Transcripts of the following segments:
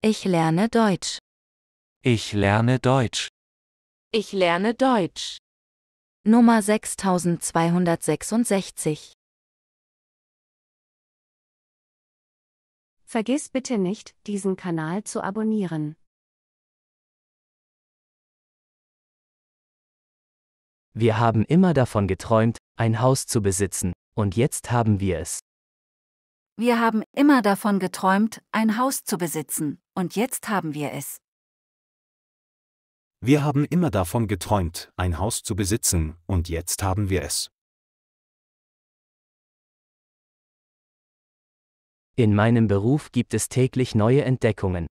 Ich lerne Deutsch. Ich lerne Deutsch. Ich lerne Deutsch. Nummer 6266. Vergiss bitte nicht, diesen Kanal zu abonnieren. Wir haben immer davon geträumt, ein Haus zu besitzen, und jetzt haben wir es. Wir haben immer davon geträumt, ein Haus zu besitzen, und jetzt haben wir es. Wir haben immer davon geträumt, ein Haus zu besitzen, und jetzt haben wir es. In meinem Beruf gibt es täglich neue Entdeckungen.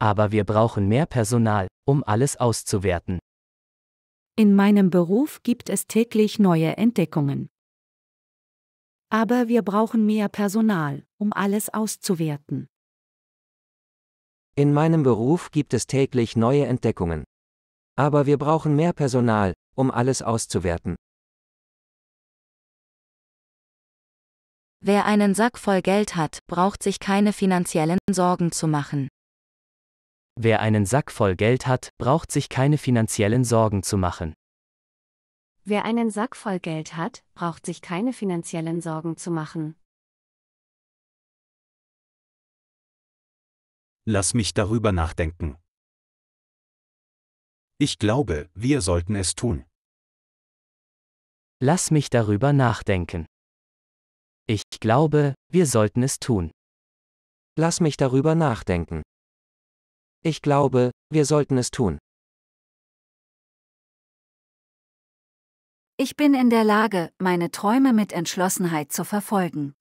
Aber wir brauchen mehr Personal, um alles auszuwerten. In meinem Beruf gibt es täglich neue Entdeckungen. Aber wir brauchen mehr Personal, um alles auszuwerten. In meinem Beruf gibt es täglich neue Entdeckungen. Aber wir brauchen mehr Personal, um alles auszuwerten. Wer einen Sack voll Geld hat, braucht sich keine finanziellen Sorgen zu machen. Wer einen Sack voll Geld hat, braucht sich keine finanziellen Sorgen zu machen. Wer einen Sack voll Geld hat, braucht sich keine finanziellen Sorgen zu machen. Lass mich darüber nachdenken. Ich glaube, wir sollten es tun. Lass mich darüber nachdenken. Ich glaube, wir sollten es tun. Lass mich darüber nachdenken. Ich glaube, wir sollten es tun. Ich bin in der Lage, meine Träume mit Entschlossenheit zu verfolgen.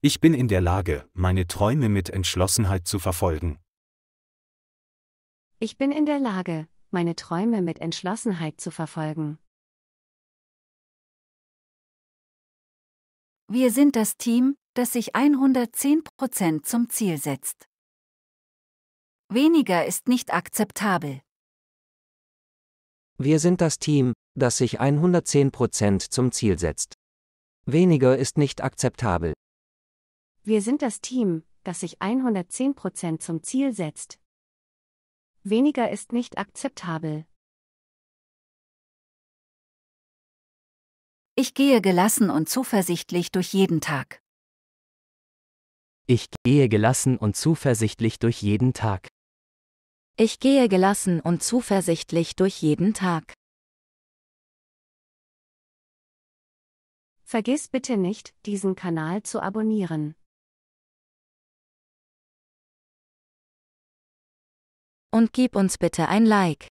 Ich bin in der Lage, meine Träume mit Entschlossenheit zu verfolgen. Ich bin in der Lage, meine Träume mit Entschlossenheit zu verfolgen. Wir sind das Team, das sich 110% zum Ziel setzt. Weniger ist nicht akzeptabel. Wir sind das Team, das sich 110% zum Ziel setzt. Weniger ist nicht akzeptabel. Wir sind das Team, das sich 110% zum Ziel setzt. Weniger ist nicht akzeptabel. Ich gehe gelassen und zuversichtlich durch jeden Tag. Ich gehe gelassen und zuversichtlich durch jeden Tag. Ich gehe gelassen und zuversichtlich durch jeden Tag. Vergiss bitte nicht, diesen Kanal zu abonnieren. Und gib uns bitte ein Like.